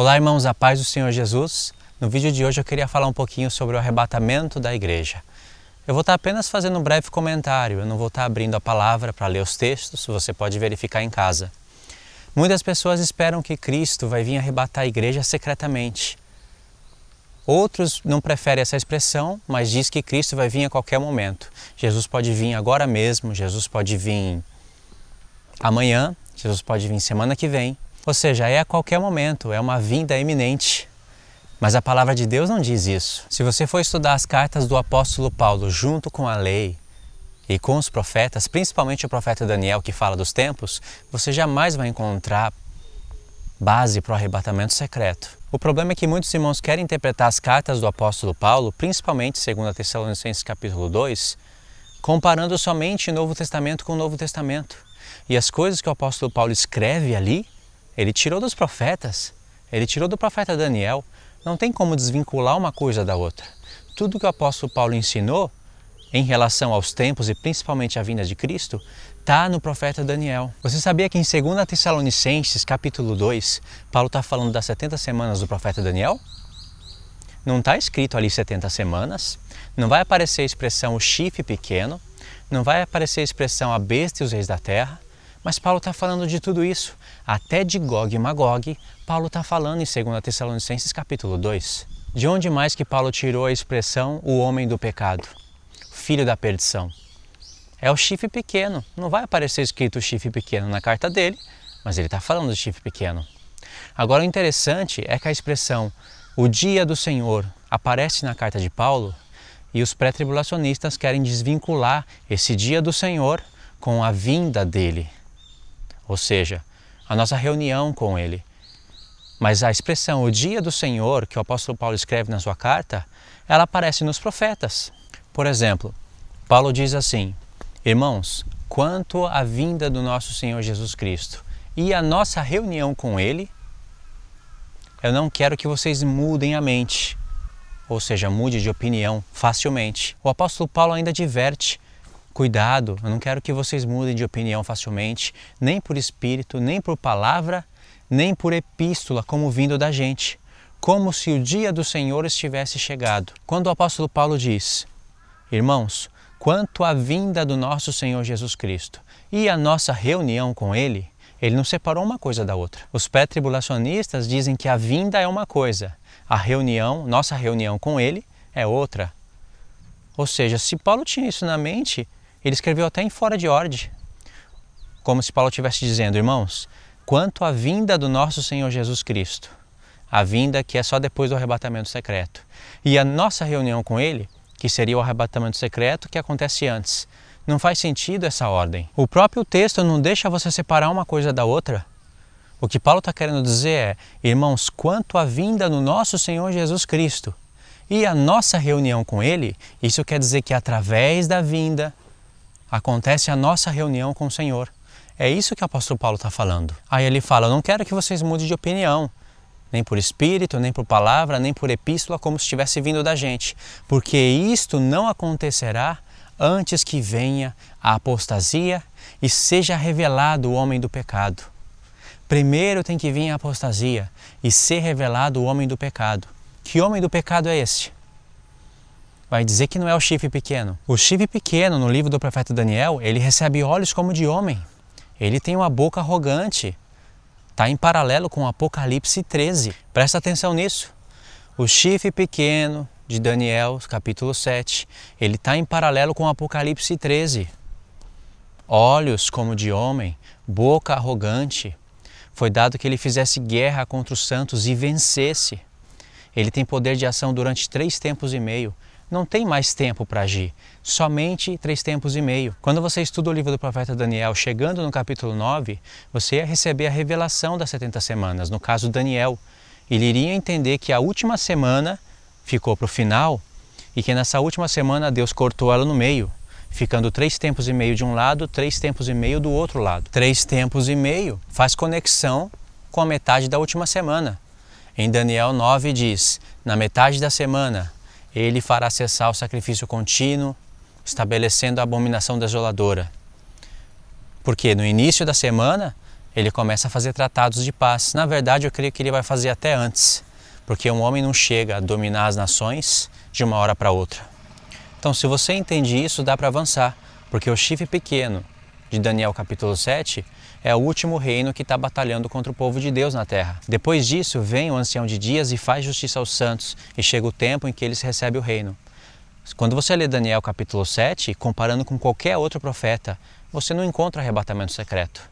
Olá, irmãos, a paz do Senhor Jesus. No vídeo de hoje eu queria falar um pouquinho sobre o arrebatamento da igreja. Eu vou estar apenas fazendo um breve comentário, eu não vou estar abrindo a palavra para ler os textos, você pode verificar em casa. Muitas pessoas esperam que Cristo vai vir arrebatar a igreja secretamente. Outros não preferem essa expressão, mas diz que Cristo vai vir a qualquer momento. Jesus pode vir agora mesmo, Jesus pode vir amanhã, Jesus pode vir semana que vem, ou seja, é a qualquer momento, é uma vinda iminente. Mas a palavra de Deus não diz isso. Se você for estudar as cartas do apóstolo Paulo junto com a lei e com os profetas, principalmente o profeta Daniel que fala dos tempos, você jamais vai encontrar base para o arrebatamento secreto. O problema é que muitos irmãos querem interpretar as cartas do apóstolo Paulo, principalmente segundo a Tessalonicenses capítulo 2, comparando somente o Novo Testamento com o Novo Testamento. E as coisas que o apóstolo Paulo escreve ali ele tirou dos profetas, ele tirou do profeta Daniel. Não tem como desvincular uma coisa da outra. Tudo que o apóstolo Paulo ensinou em relação aos tempos e principalmente à vinda de Cristo, está no profeta Daniel. Você sabia que em 2 Tessalonicenses, capítulo 2, Paulo está falando das 70 semanas do profeta Daniel? Não está escrito ali 70 semanas, não vai aparecer a expressão o chifre pequeno, não vai aparecer a expressão a besta e os reis da terra, mas Paulo está falando de tudo isso, até de Gog e Magog, Paulo está falando em 2 Tessalonicenses capítulo 2. De onde mais que Paulo tirou a expressão o homem do pecado, filho da perdição? É o chifre pequeno. Não vai aparecer escrito chifre pequeno na carta dele, mas ele está falando de chifre pequeno. Agora, o interessante é que a expressão o dia do Senhor aparece na carta de Paulo e os pré-tribulacionistas querem desvincular esse dia do Senhor com a vinda dele ou seja, a nossa reunião com Ele. Mas a expressão o dia do Senhor, que o apóstolo Paulo escreve na sua carta, ela aparece nos profetas. Por exemplo, Paulo diz assim: Irmãos, quanto à vinda do nosso Senhor Jesus Cristo e à nossa reunião com Ele, eu não quero que vocês mudem a mente, ou seja, mude de opinião facilmente. O apóstolo Paulo ainda diverte Cuidado, eu não quero que vocês mudem de opinião facilmente, nem por espírito, nem por palavra, nem por epístola, como vindo da gente, como se o dia do Senhor estivesse chegado. Quando o apóstolo Paulo diz: Irmãos, quanto à vinda do nosso Senhor Jesus Cristo e a nossa reunião com Ele, ele não separou uma coisa da outra. Os pré-tribulacionistas dizem que a vinda é uma coisa, a reunião, nossa reunião com ele, é outra. Ou seja, se Paulo tinha isso na mente, ele escreveu até em fora de ordem, como se Paulo estivesse dizendo, irmãos, quanto à vinda do nosso Senhor Jesus Cristo, a vinda que é só depois do arrebatamento secreto, e a nossa reunião com Ele, que seria o arrebatamento secreto que acontece antes. Não faz sentido essa ordem. O próprio texto não deixa você separar uma coisa da outra. O que Paulo está querendo dizer é, irmãos, quanto à vinda do nosso Senhor Jesus Cristo e a nossa reunião com Ele, isso quer dizer que através da vinda acontece a nossa reunião com o Senhor. É isso que o apóstolo Paulo está falando. Aí ele fala: Eu não quero que vocês mudem de opinião, nem por espírito, nem por palavra, nem por epístola, como se estivesse vindo da gente, porque isto não acontecerá antes que venha a apostasia e seja revelado o homem do pecado. Primeiro tem que vir a apostasia e ser revelado o homem do pecado. Que homem do pecado é este? vai dizer que não é o chifre pequeno. O chifre pequeno, no livro do profeta Daniel, ele recebe olhos como de homem. Ele tem uma boca arrogante. Está em paralelo com Apocalipse 13. Presta atenção nisso. O chifre pequeno de Daniel, capítulo 7, ele está em paralelo com Apocalipse 13. Olhos como de homem, boca arrogante. Foi dado que ele fizesse guerra contra os santos e vencesse. Ele tem poder de ação durante três tempos e meio não tem mais tempo para agir, somente três tempos e meio. Quando você estuda o livro do profeta Daniel, chegando no capítulo 9, você ia receber a revelação das 70 semanas, no caso Daniel. Ele iria entender que a última semana ficou para o final e que nessa última semana Deus cortou ela no meio, ficando três tempos e meio de um lado, três tempos e meio do outro lado. Três tempos e meio faz conexão com a metade da última semana. Em Daniel 9 diz: Na metade da semana ele fará cessar o sacrifício contínuo, estabelecendo a abominação desoladora. Porque no início da semana ele começa a fazer tratados de paz. Na verdade, eu creio que ele vai fazer até antes, porque um homem não chega a dominar as nações de uma hora para outra. Então, se você entende isso, dá para avançar, porque o chifre pequeno de Daniel capítulo 7 é o último reino que está batalhando contra o povo de Deus na terra. Depois disso, vem o ancião de dias e faz justiça aos santos, e chega o tempo em que eles recebem o reino. Quando você lê Daniel capítulo 7, comparando com qualquer outro profeta, você não encontra arrebatamento secreto.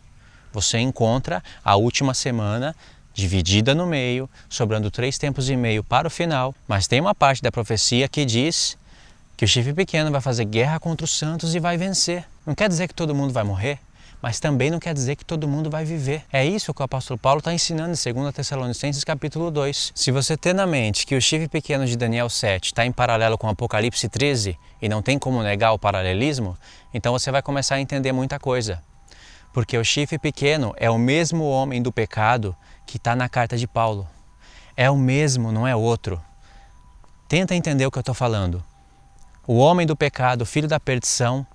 Você encontra a última semana dividida no meio, sobrando três tempos e meio para o final. Mas tem uma parte da profecia que diz que o chifre pequeno vai fazer guerra contra os santos e vai vencer. Não quer dizer que todo mundo vai morrer, mas também não quer dizer que todo mundo vai viver. É isso que o apóstolo Paulo está ensinando em 2 Tessalonicenses capítulo 2. Se você ter na mente que o chifre pequeno de Daniel 7 está em paralelo com Apocalipse 13 e não tem como negar o paralelismo, então você vai começar a entender muita coisa. Porque o chifre pequeno é o mesmo homem do pecado que está na carta de Paulo. É o mesmo, não é outro. Tenta entender o que eu estou falando o homem do pecado, o filho da perdição,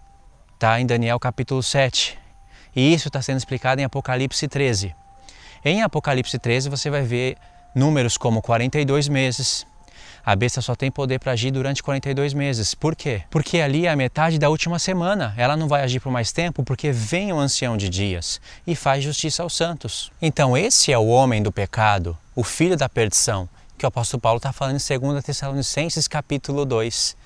está em Daniel capítulo 7. E isso está sendo explicado em Apocalipse 13. Em Apocalipse 13 você vai ver números como 42 meses. A besta só tem poder para agir durante 42 meses. Por quê? Porque ali é a metade da última semana. Ela não vai agir por mais tempo porque vem o ancião de dias e faz justiça aos santos. Então, esse é o homem do pecado, o filho da perdição, que o apóstolo Paulo está falando em 2 Tessalonicenses capítulo 2.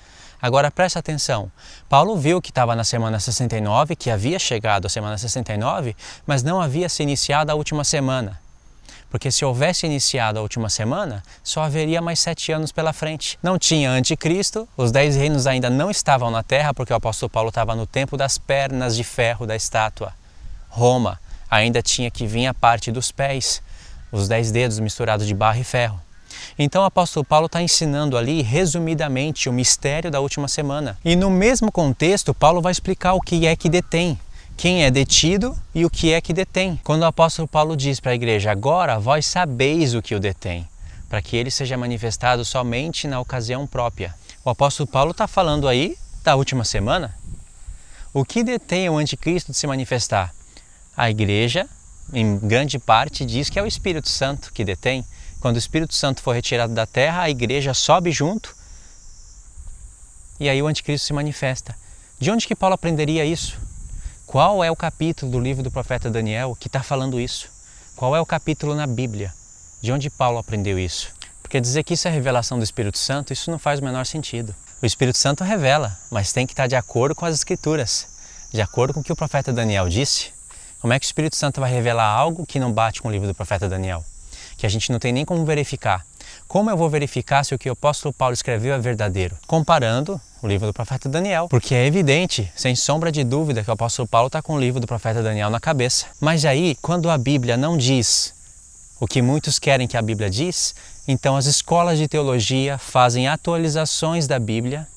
Agora presta atenção. Paulo viu que estava na semana 69, que havia chegado a semana 69, mas não havia se iniciado a última semana. Porque se houvesse iniciado a última semana, só haveria mais sete anos pela frente. Não tinha anticristo, os dez reinos ainda não estavam na terra, porque o apóstolo Paulo estava no tempo das pernas de ferro da estátua. Roma ainda tinha que vir a parte dos pés, os dez dedos misturados de barro e ferro. Então o apóstolo Paulo está ensinando ali, resumidamente, o mistério da última semana. E no mesmo contexto, Paulo vai explicar o que é que detém, quem é detido e o que é que detém. Quando o apóstolo Paulo diz para a igreja: Agora vós sabeis o que o detém, para que ele seja manifestado somente na ocasião própria. O apóstolo Paulo está falando aí da última semana. O que detém o anticristo de se manifestar? A igreja, em grande parte, diz que é o Espírito Santo que detém. Quando o Espírito Santo for retirado da terra, a igreja sobe junto e aí o anticristo se manifesta. De onde que Paulo aprenderia isso? Qual é o capítulo do livro do profeta Daniel que está falando isso? Qual é o capítulo na Bíblia? De onde Paulo aprendeu isso? Porque dizer que isso é revelação do Espírito Santo, isso não faz o menor sentido. O Espírito Santo revela, mas tem que estar tá de acordo com as Escrituras, de acordo com o que o profeta Daniel disse. Como é que o Espírito Santo vai revelar algo que não bate com o livro do profeta Daniel? que a gente não tem nem como verificar. Como eu vou verificar se o que o apóstolo Paulo escreveu é verdadeiro? Comparando o livro do profeta Daniel, porque é evidente, sem sombra de dúvida, que o apóstolo Paulo está com o livro do profeta Daniel na cabeça. Mas aí, quando a Bíblia não diz o que muitos querem que a Bíblia diz, então as escolas de teologia fazem atualizações da Bíblia,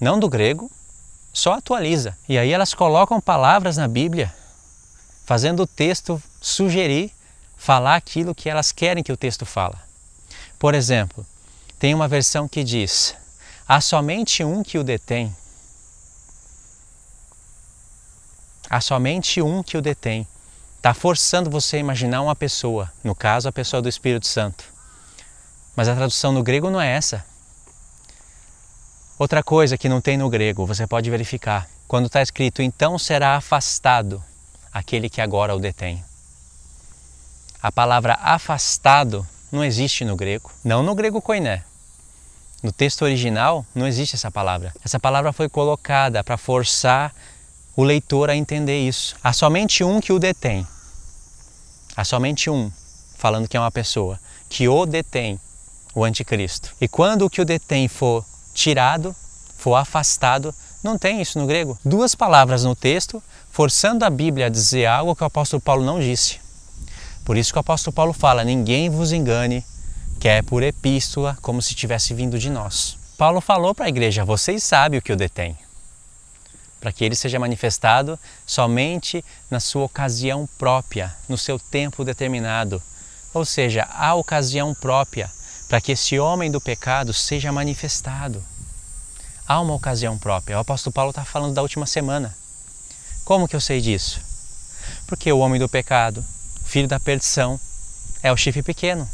não do grego, só atualiza. E aí elas colocam palavras na Bíblia, fazendo o texto sugerir falar aquilo que elas querem que o texto fala. Por exemplo, tem uma versão que diz: há somente um que o detém. Há somente um que o detém. Está forçando você a imaginar uma pessoa, no caso, a pessoa do Espírito Santo. Mas a tradução no grego não é essa. Outra coisa que não tem no grego, você pode verificar. Quando está escrito, então será afastado aquele que agora o detém. A palavra afastado não existe no grego, não no grego koiné. No texto original não existe essa palavra. Essa palavra foi colocada para forçar o leitor a entender isso. Há somente um que o detém. Há somente um, falando que é uma pessoa, que o detém, o anticristo. E quando o que o detém for tirado, for afastado, não tem isso no grego. Duas palavras no texto, forçando a Bíblia a dizer algo que o apóstolo Paulo não disse. Por isso que o apóstolo Paulo fala: ninguém vos engane, que é por epístola, como se tivesse vindo de nós. Paulo falou para a igreja: vocês sabem o que eu detenho, para que ele seja manifestado somente na sua ocasião própria, no seu tempo determinado, ou seja, a ocasião própria para que esse homem do pecado seja manifestado. Há uma ocasião própria. O apóstolo Paulo está falando da última semana. Como que eu sei disso? Porque o homem do pecado filho da perdição é o chifre pequeno.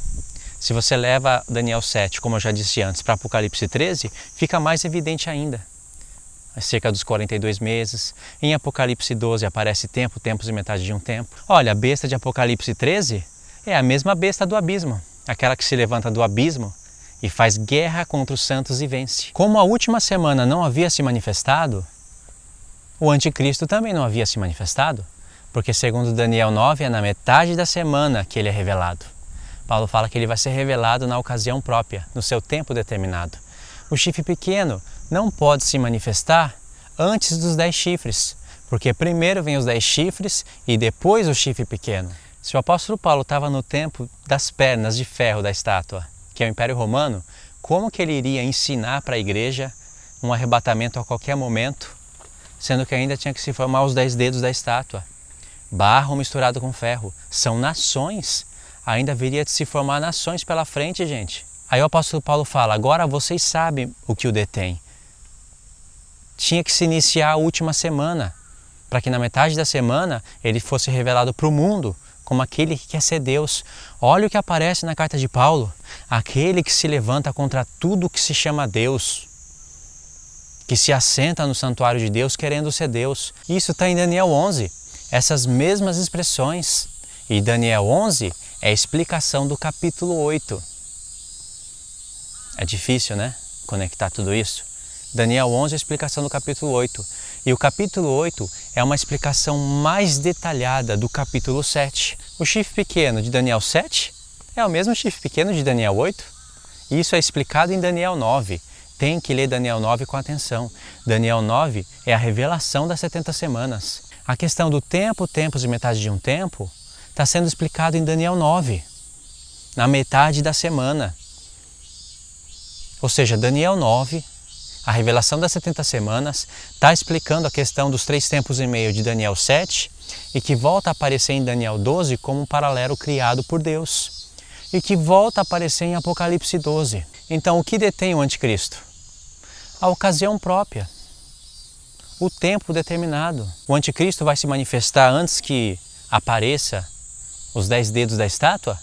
Se você leva Daniel 7, como eu já disse antes, para Apocalipse 13, fica mais evidente ainda. É cerca dos 42 meses. Em Apocalipse 12 aparece tempo, tempos e metade de um tempo. Olha, a besta de Apocalipse 13 é a mesma besta do abismo, aquela que se levanta do abismo e faz guerra contra os santos e vence. Como a última semana não havia se manifestado, o anticristo também não havia se manifestado porque segundo Daniel 9 é na metade da semana que ele é revelado. Paulo fala que ele vai ser revelado na ocasião própria, no seu tempo determinado. O chifre pequeno não pode se manifestar antes dos dez chifres, porque primeiro vem os dez chifres e depois o chifre pequeno. Se o apóstolo Paulo estava no tempo das pernas de ferro da estátua, que é o Império Romano, como que ele iria ensinar para a igreja um arrebatamento a qualquer momento, sendo que ainda tinha que se formar os dez dedos da estátua? barro misturado com ferro. São nações. Ainda viria de se formar nações pela frente, gente. Aí o apóstolo Paulo fala: agora vocês sabem o que o detém. Tinha que se iniciar a última semana, para que na metade da semana ele fosse revelado para o mundo como aquele que quer ser Deus. Olha o que aparece na carta de Paulo: aquele que se levanta contra tudo que se chama Deus, que se assenta no santuário de Deus querendo ser Deus. Isso está em Daniel 11 essas mesmas expressões. E Daniel 11 é a explicação do capítulo 8. É difícil, né? Conectar tudo isso. Daniel 11 é a explicação do capítulo 8. E o capítulo 8 é uma explicação mais detalhada do capítulo 7. O chifre pequeno de Daniel 7 é o mesmo chifre pequeno de Daniel 8. E isso é explicado em Daniel 9. Tem que ler Daniel 9 com atenção. Daniel 9 é a revelação das 70 semanas. A questão do tempo, tempos e metade de um tempo, está sendo explicado em Daniel 9, na metade da semana. Ou seja, Daniel 9, a revelação das 70 semanas, está explicando a questão dos três tempos e meio de Daniel 7 e que volta a aparecer em Daniel 12 como um paralelo criado por Deus e que volta a aparecer em Apocalipse 12. Então, o que detém o anticristo? A ocasião própria o tempo determinado. O anticristo vai se manifestar antes que apareça os dez dedos da estátua?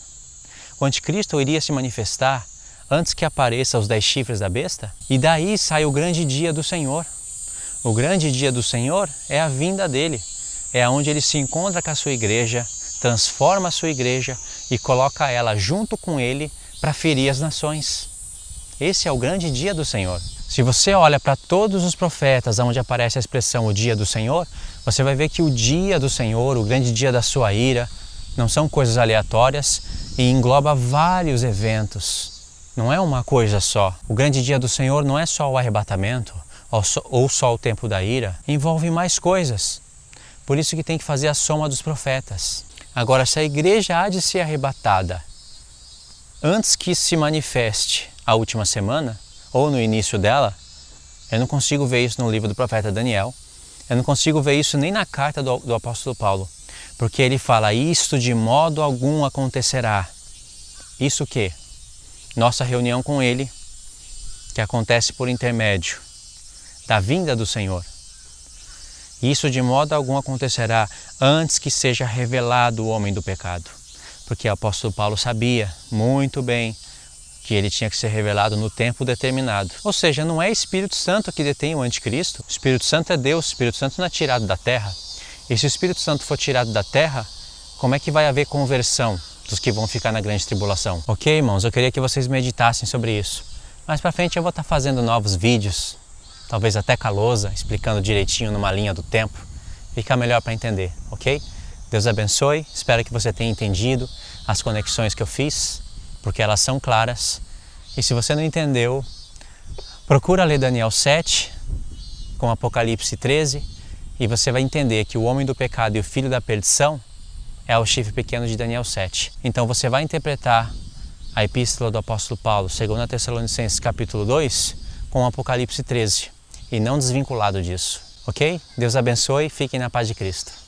O anticristo iria se manifestar antes que apareça os dez chifres da besta? E daí sai o grande dia do Senhor. O grande dia do Senhor é a vinda dele, é onde ele se encontra com a sua igreja, transforma a sua igreja e coloca ela junto com ele para ferir as nações. Esse é o grande dia do Senhor. Se você olha para todos os profetas onde aparece a expressão o dia do Senhor, você vai ver que o dia do Senhor, o grande dia da sua ira, não são coisas aleatórias e engloba vários eventos. Não é uma coisa só. O grande dia do Senhor não é só o arrebatamento ou só o tempo da ira, envolve mais coisas. Por isso que tem que fazer a soma dos profetas. Agora, se a igreja há de ser arrebatada antes que se manifeste a última semana, ou no início dela, eu não consigo ver isso no livro do profeta Daniel. Eu não consigo ver isso nem na carta do, do apóstolo Paulo, porque ele fala: Isto de modo algum acontecerá. Isso que? Nossa reunião com ele, que acontece por intermédio da vinda do Senhor. Isso de modo algum acontecerá antes que seja revelado o homem do pecado. Porque o apóstolo Paulo sabia muito bem que ele tinha que ser revelado no tempo determinado. Ou seja, não é Espírito Santo que detém o anticristo, o Espírito Santo é Deus, o Espírito Santo não é tirado da terra. E se o Espírito Santo for tirado da terra, como é que vai haver conversão dos que vão ficar na grande tribulação? Ok, irmãos, eu queria que vocês meditassem sobre isso. Mais para frente eu vou estar tá fazendo novos vídeos, talvez até calosa, explicando direitinho numa linha do tempo. Fica melhor para entender, ok? Deus abençoe, espero que você tenha entendido as conexões que eu fiz porque elas são claras. E se você não entendeu, procura ler Daniel 7 com Apocalipse 13 e você vai entender que o homem do pecado e o filho da perdição é o chifre pequeno de Daniel 7. Então você vai interpretar a epístola do apóstolo Paulo, segundo a Tessalonicenses capítulo 2, com Apocalipse 13 e não desvinculado disso, ok? Deus abençoe e fiquem na paz de Cristo.